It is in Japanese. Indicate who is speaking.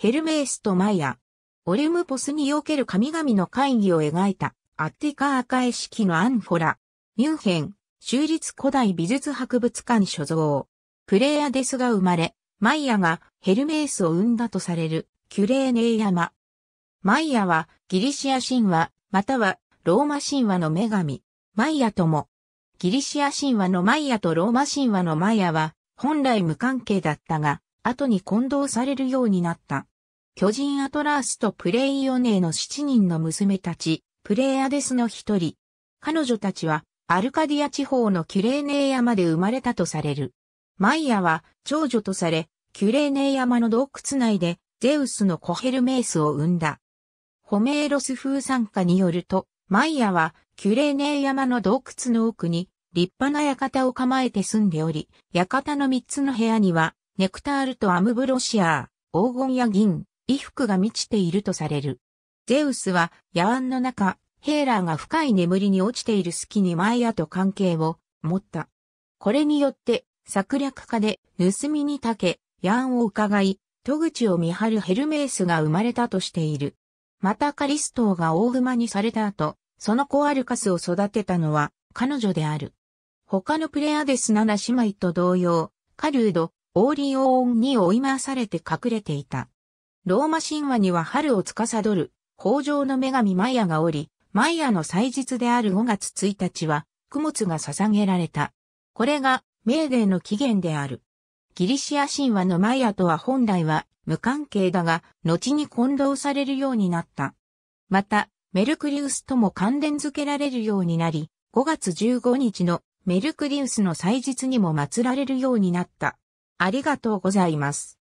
Speaker 1: ヘルメースとマヤ。オリムポスにおける神々の会議を描い
Speaker 2: た、アッティカー赤式のアンフォラ。ミュンヘン、州立古代美術博物館所蔵。プレイヤデスが生まれ、マイヤがヘルメースを生んだとされる、キュレーネー山。マイヤはギリシア神話、またはローマ神話の女神、マイヤとも。ギリシア神話のマイヤとローマ神話のマイヤは、本来無関係だったが、後に混同されるようになった。巨人アトラースとプレイオネーの7人の娘たち、プレイアデスの一人。彼女たちは、アルカディア地方のキュレーネー山で生まれたとされる。マイヤは、長女とされ、キュレーネー山の洞窟内で、ゼウスのコヘルメイスを生んだ。ホメーロス風参加によると、マイヤは、キュレーネー山の洞窟の奥に、立派な館を構えて住んでおり、館の三つの部屋には、ネクタールとアムブロシアー、黄金や銀、衣服が満ちているとされる。ゼウスは、野湾の中、ヘーラーが深い眠りに落ちている隙にマイアと関係を持った。これによって、策略家で盗みにたけ、ヤンを伺い、戸口を見張るヘルメースが生まれたとしている。またカリストーが大熊にされた後、その子アルカスを育てたのは彼女である。他のプレアデス7姉妹と同様、カルード、オーリオーンに追い回されて隠れていた。ローマ神話には春を司る、豊穣の女神マイアがおり、マイアの祭日である5月1日は、供物が捧げられた。これが、メーデーの起源である。ギリシア神話のマイアとは本来は無関係だが、後に混同されるようになった。また、メルクリウスとも関連づけられるようになり、5月15日のメルクリウスの祭日
Speaker 1: にも祀られるようになった。ありがとうございます。